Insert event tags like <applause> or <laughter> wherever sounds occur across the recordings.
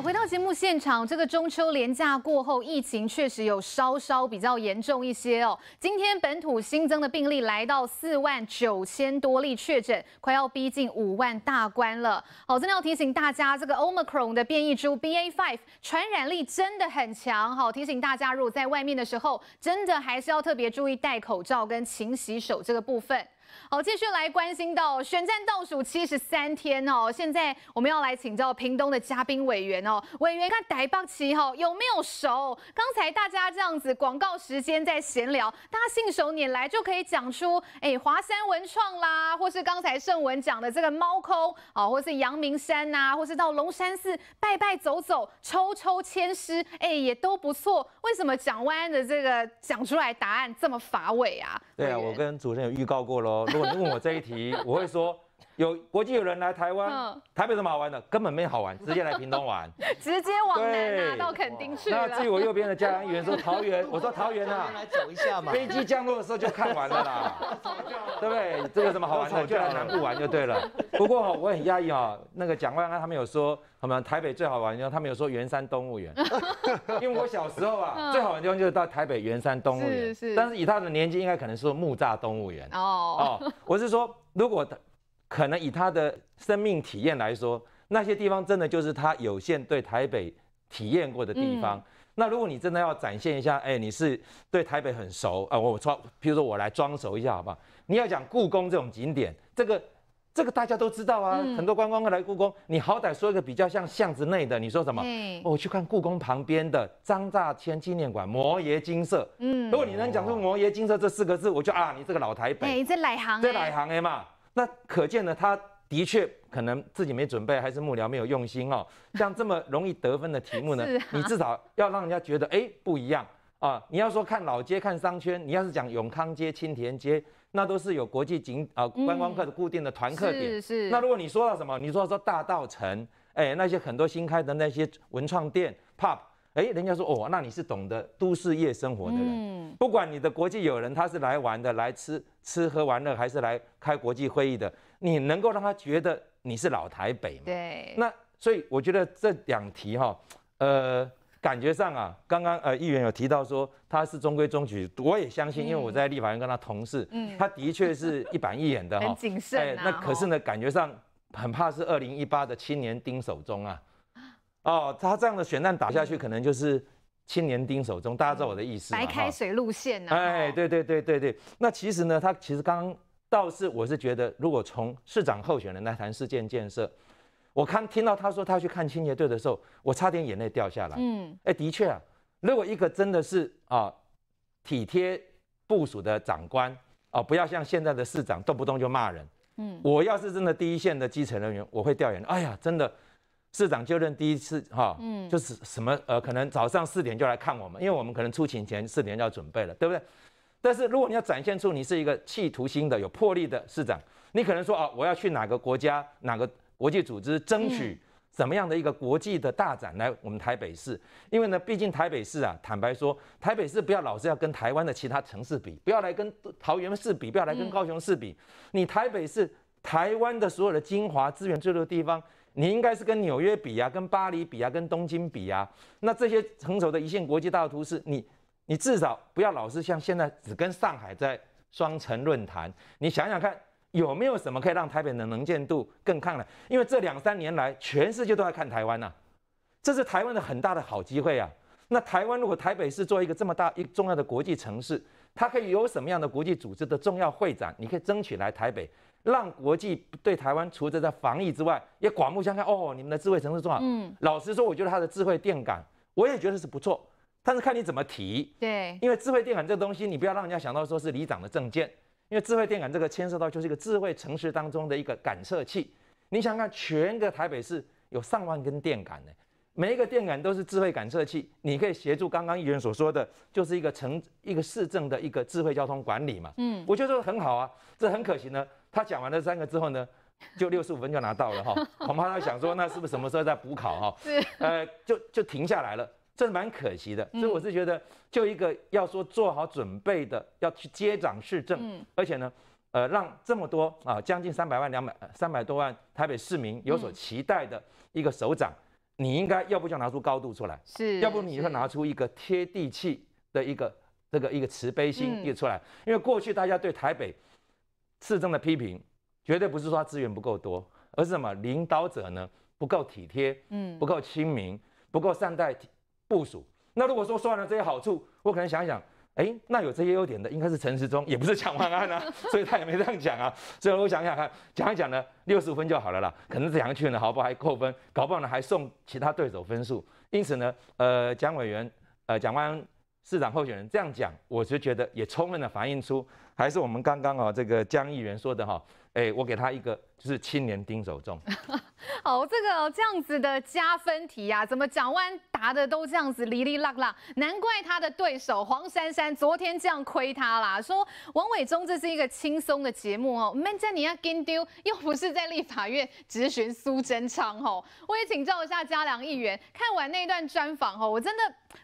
回到节目现场，这个中秋连假过后，疫情确实有稍稍比较严重一些哦。今天本土新增的病例来到四万九千多例确诊，快要逼近五万大关了。好，真的要提醒大家，这个 Omicron 的变异株 BA.5 传染力真的很强。好，提醒大家，如果在外面的时候，真的还是要特别注意戴口罩跟勤洗手这个部分。好，继续来关心到选战倒数七十三天哦。现在我们要来请教屏东的嘉宾委员哦。委员看台北旗哦，有没有熟？刚才大家这样子广告时间在闲聊，大家信手拈来就可以讲出，哎，华山文创啦，或是刚才盛文讲的这个猫空啊，或是阳明山呐，或是到龙山寺拜拜走走，抽抽签诗，哎，也都不错。为什么蒋万安的这个讲出来答案这么乏味啊？对啊，我跟主持人有预告过喽。如果你问我这一题，我会说。有国际有人来台湾，台北有什么好玩的？根本没好玩，<laughs> 直接来屏东玩，直接往南到垦丁去那至于我右边的嘉人员说桃园，我说桃园啊，来走一下嘛。飞机降落的时候就看完了啦，<laughs> 对不对？这个什么好玩的，就来南部玩就对了。<laughs> 不过哦，我很讶异啊，那个蒋万安他们有说什么台北最好玩地方？他们有说圆山动物园，因为我小时候啊，最好玩地方就是到台北圆山动物园。是是。但是以他的年纪，应该可能是木栅动物园。哦哦，我是说，如果他。可能以他的生命体验来说，那些地方真的就是他有限对台北体验过的地方。那如果你真的要展现一下，哎，你是对台北很熟啊，我装，譬如说我来装熟一下好不好？你要讲故宫这种景点，这个这个大家都知道啊，很多观光客来故宫，你好歹说一个比较像巷子内的，你说什么？我去看故宫旁边的张大千纪念馆、摩耶金色。嗯，如果你能讲出摩耶金色这四个字，我就啊，你这个老台北，哎，这哪行？这哪行哎嘛？那可见呢，他的确可能自己没准备，还是幕僚没有用心哦。<laughs> 像这么容易得分的题目呢，你至少要让人家觉得哎不一样啊。你要说看老街、看商圈，你要是讲永康街、青田街，那都是有国际景啊观光客的固定的团客点。是是。那如果你说到什么，你说说大道城，哎，那些很多新开的那些文创店、pop。哎，人家说哦，那你是懂得都市夜生活的人。嗯，不管你的国际友人他是来玩的，来吃吃喝玩乐，还是来开国际会议的，你能够让他觉得你是老台北嘛？对。那所以我觉得这两题哈，呃，感觉上啊，刚刚呃议员有提到说他是中规中矩，我也相信，因为我在立法院跟他同事，嗯，他的确是一板一眼的哈，<laughs> 谨慎啊。哎，那可是呢，感觉上很怕是二零一八的青年丁守中啊。哦，他这样的选战打下去，可能就是青年丁手中，大家知道我的意思白开水路线呢？哎，对对对对对。那其实呢，他其实刚刚倒是，我是觉得，如果从市长候选人来谈事件建设，我看听到他说他去看清洁队的时候，我差点眼泪掉下来。嗯，哎，的确啊，如果一个真的是啊体贴部署的长官啊，不要像现在的市长动不动就骂人。嗯，我要是真的第一线的基层人员，我会掉眼泪。哎呀，真的。市长就任第一次哈，嗯，就是什么呃，可能早上四点就来看我们，因为我们可能出勤前四点就要准备了，对不对？但是如果你要展现出你是一个企图心的、有魄力的市长，你可能说啊，我要去哪个国家、哪个国际组织争取怎么样的一个国际的大展来我们台北市，因为呢，毕竟台北市啊，坦白说，台北市不要老是要跟台湾的其他城市比，不要来跟桃园市比，不要来跟高雄市比，你台北市，台湾的所有的精华资源最多的地方。你应该是跟纽约比啊，跟巴黎比啊，跟东京比啊。那这些成熟的一线国际大都市，你你至少不要老是像现在只跟上海在双城论坛。你想想看，有没有什么可以让台北的能见度更看呢？因为这两三年来，全世界都在看台湾呐，这是台湾的很大的好机会啊。那台湾如果台北市做一个这么大一重要的国际城市，它可以有什么样的国际组织的重要会展？你可以争取来台北。让国际对台湾除了在防疫之外，也刮目相看。哦，你们的智慧城市做好。嗯，老实说，我觉得它的智慧电感，我也觉得是不错。但是看你怎么提。对，因为智慧电感这东西，你不要让人家想到说是里长的证件。因为智慧电感这个牵涉到就是一个智慧城市当中的一个感测器。你想看，全个台北市有上万根电感呢，每一个电感都是智慧感测器，你可以协助刚刚议员所说的，就是一个城一个市政的一个智慧交通管理嘛。嗯，我觉得很好啊，这很可行呢。他讲完了三个之后呢，就六十五分就拿到了哈，<laughs> 恐怕他想说那是不是什么时候再补考啊？<laughs> 是，呃，就就停下来了，这蛮可惜的。所以我是觉得，就一个要说做好准备的，要去接掌市政，而且呢，呃，让这么多啊，将近三百万两百三百多万台北市民有所期待的一个首长，你应该要不就拿出高度出来，是，要不你会拿出一个贴地气的一个这个一个慈悲心，一个出来，因为过去大家对台北。市政的批评，绝对不是说他资源不够多，而是什么领导者呢不够体贴，嗯，不够亲民，不够善待部署。那如果说算了这些好处，我可能想一想，哎，那有这些优点的应该是陈时中，也不是蒋万安啊，<laughs> 所以他也没这样讲啊。所以我想想看，讲一讲呢，六十五分就好了啦。可能怎样去呢？好不好还扣分，搞不好呢还送其他对手分数。因此呢，呃，蒋委员，呃，蒋万安。市长候选人这样讲，我就觉得也充分的反映出，还是我们刚刚啊这个江议员说的哈，哎，我给他一个。就是青年丁守中，哦，<laughs> 这个这样子的加分题啊，怎么蒋万答的都这样子哩哩啦啦？难怪他的对手黄珊珊昨天这样亏他啦，说王伟忠这是一个轻松的节目哦，man 在你要跟丢，又不是在立法院质询苏贞昌哦。<laughs> 我也请教一下嘉良议员，看完那段专访哦，我真的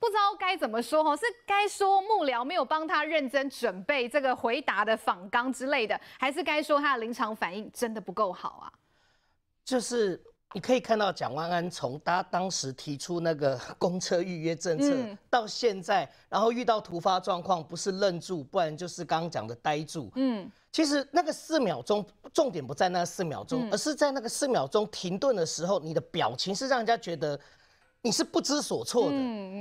不知道该怎么说哦，是该说幕僚没有帮他认真准备这个回答的访纲之类的，还是该说他的临场反应真的不？够好啊，就是你可以看到蒋万安从他当时提出那个 <laughs> 公车预约政策到现在，然后遇到突发状况，不是愣住，不然就是刚刚讲的呆住。嗯，其实那个四秒钟，重点不在那四秒钟，而是在那个四秒钟停顿的时候，你的表情是让人家觉得。你是不知所措的，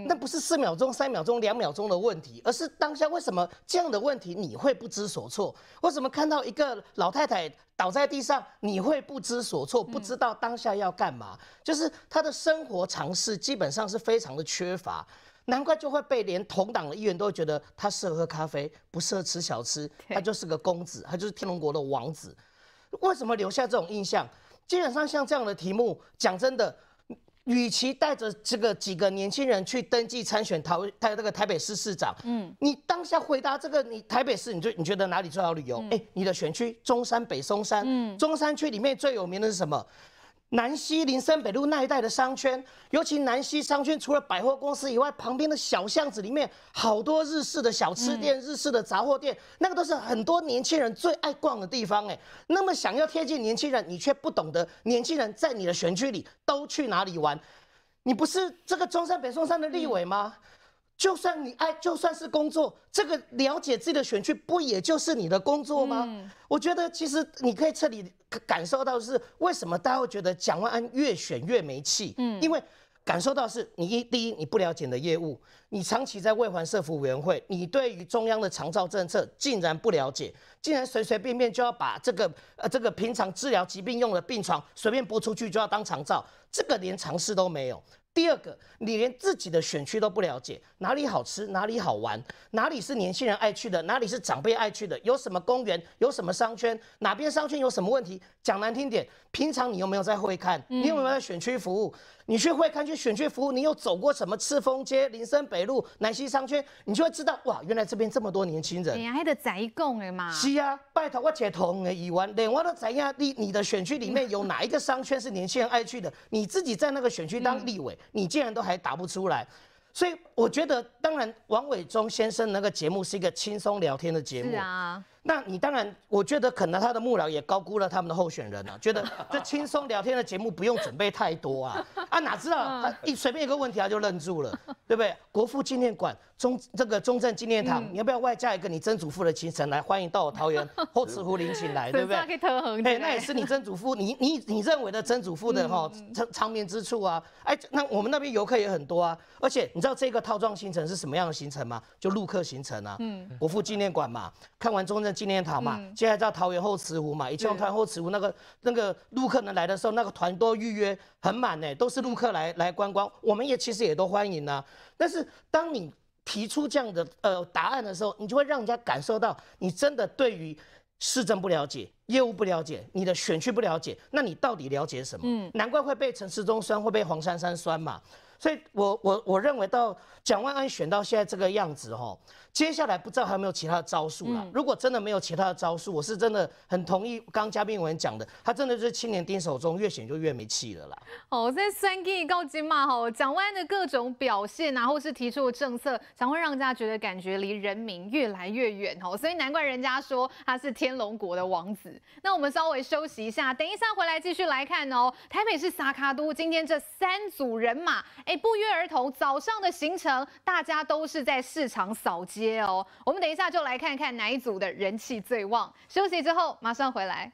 那不是四秒钟、三秒钟、两秒钟的问题，而是当下为什么这样的问题你会不知所措？为什么看到一个老太太倒在地上你会不知所措，不知道当下要干嘛？就是他的生活常识基本上是非常的缺乏，难怪就会被连同党的议员都觉得他适合喝咖啡，不适合吃小吃，他就是个公子，他就是天龙国的王子。为什么留下这种印象？基本上像这样的题目，讲真的。与其带着这个几个年轻人去登记参选台，台这个台北市市长，嗯，你当下回答这个，你台北市，你就你觉得哪里最好旅游？哎，你的选区中山、北松山，嗯，中山区里面最有名的是什么？南西林森北路那一带的商圈，尤其南西商圈，除了百货公司以外，旁边的小巷子里面好多日式的小吃店、日式的杂货店，那个都是很多年轻人最爱逛的地方。哎，那么想要贴近年轻人，你却不懂得年轻人在你的选区里都去哪里玩，你不是这个中山北松山的立委吗？就算你爱，就算是工作，这个了解自己的选区，不也就是你的工作吗？我觉得其实你可以彻底感受到是为什么大家会觉得蒋万安越选越没气。嗯，因为感受到是你一第一你不了解的业务，你长期在卫环社服委员会，你对于中央的长照政策竟然不了解，竟然随随便便就要把这个呃这个平常治疗疾病用的病床随便拨出去就要当长照，这个连常识都没有。第二个，你连自己的选区都不了解，哪里好吃，哪里好玩，哪里是年轻人爱去的，哪里是长辈爱去的，有什么公园，有什么商圈，哪边商圈有什么问题，讲难听点，平常你有没有在会看，你有没有在选区服务？你去会看去选区服务，你又走过什么赤峰街、林森北路、南西商圈，你就会知道哇，原来这边这么多年轻人。你还得再供的嘛。是啊，拜托我解通哎，一文，连我都怎样？你你的选区里面有哪一个商圈是年轻人爱去的？你自己在那个选区当立委，你竟然都还答不出来，所以我觉得，当然王伟忠先生那个节目是一个轻松聊天的节目。是啊。那你当然，我觉得可能他的幕僚也高估了他们的候选人了，<laughs> 觉得这轻松聊天的节目不用准备太多啊啊，哪知道他一随便一个问题他就愣住了。对不对？国父纪念馆、中这个中正纪念堂，你要不要外加一个你曾祖父的行程来欢迎到我桃园 <laughs> 后池湖林寝来，对不对？可以哎，那也是你曾祖父，你你你认为的曾祖父的哈长眠之处啊？哎，那我们那边游客也很多啊，而且你知道这个套装行程是什么样的行程吗？就陆客行程啊，嗯，国父纪念馆嘛，看完中正纪念堂嘛，接下来到桃园后池湖嘛，以前桃园后池湖那个那个陆客人来的时候，那个团都预约很满呢，都是陆客来来观光，我们也其实也都欢迎啊。但是当你提出这样的呃答案的时候，你就会让人家感受到你真的对于市政不了解、业务不了解、你的选区不了解，那你到底了解什么？嗯，难怪会被陈世忠酸，会被黄珊珊酸嘛。所以，我我我认为到蒋万安选到现在这个样子吼，接下来不知道还有没有其他的招数了。如果真的没有其他的招数，我是真的很同意刚嘉宾文员讲的，他真的是青年丁手中越选就越没气了啦。哦，在三 K 高金骂哈，蒋万安的各种表现啊，或是提出的政策，才会让人家觉得感觉离人民越来越远哦。所以难怪人家说他是天龙国的王子。那我们稍微休息一下，等一下回来继续来看哦。台北是撒卡都，今天这三组人马。哎，不约而同，早上的行程，大家都是在市场扫街哦。我们等一下就来看看哪一组的人气最旺。休息之后马上回来。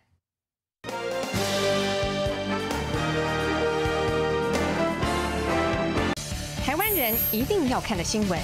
台湾人一定要看的新闻。